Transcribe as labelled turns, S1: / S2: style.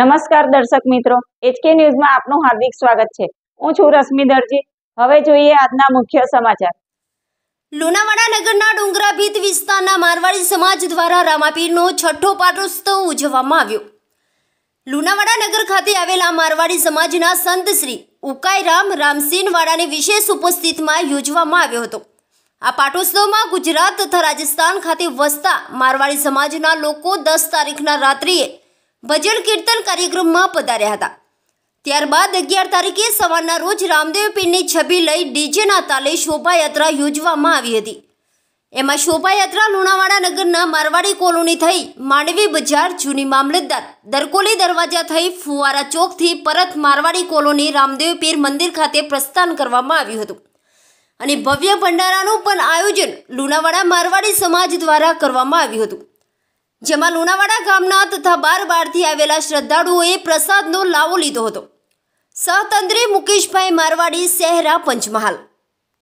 S1: નમસ્કાર દર્શક મિત્રો એચકે ન્યૂઝમાં આપનું હાર્દિક સ્વાગત છે હું છું રશ્મિ દરજી હવે જોઈએ આજના મુખ્ય સમાચાર લુણાવાડા નગરના ડુંગરાભીત વિસ્તારના મારવાડી સમાજ દ્વારા રામાપીરનો છઠ્ઠો પાટોત્સવ ઉજવવામાં આવ્યો લુણાવાડા નગર ખાતે આવેલા મારવાડી સમાજના સંત શ્રી ઉકાઈ રામ રામસીનવાડાની વિશેષ ઉપસ્થિતમાં યોજવામાં આવ્યો હતો આ પાટોત્સવમાં ગુજરાત તથા રાજસ્થાન ખાતે વસતા મારવાડી સમાજના લોકો દસ તારીખના રાત્રિએ ભજન કીર્તન કાર્યક્રમમાં પધાર્યા હતા ત્યારબાદ અગિયાર તારીખે સવારના રોજ રામદેવ પીરની છબી લઈ ડીજેના તાલે શોભાયાત્રા યોજવામાં આવી હતી એમાં શોભાયાત્રા લુણાવાડા નગરના મારવાડી કોલોની થઈ માંડવી બજાર જૂની મામલતદાર દરકોલી દરવાજા થઈ ફુવારા ચોકથી પરત મારવાડી કોલોની રામદેવ પીર મંદિર ખાતે પ્રસ્થાન કરવામાં આવ્યું હતું અને ભવ્ય ભંડારાનું પણ આયોજન લુણાવાડા મારવાડી સમાજ દ્વારા કરવામાં આવ્યું હતું જેમાં લુણાવાડા ગામના તથા બાર બારથી આવેલા શ્રદ્ધાળુઓએ પ્રસાદનો લાવો લીધો હતો સહતંત્રી મુકેશભાઈ મારવાડી સહેરા પંચમહાલ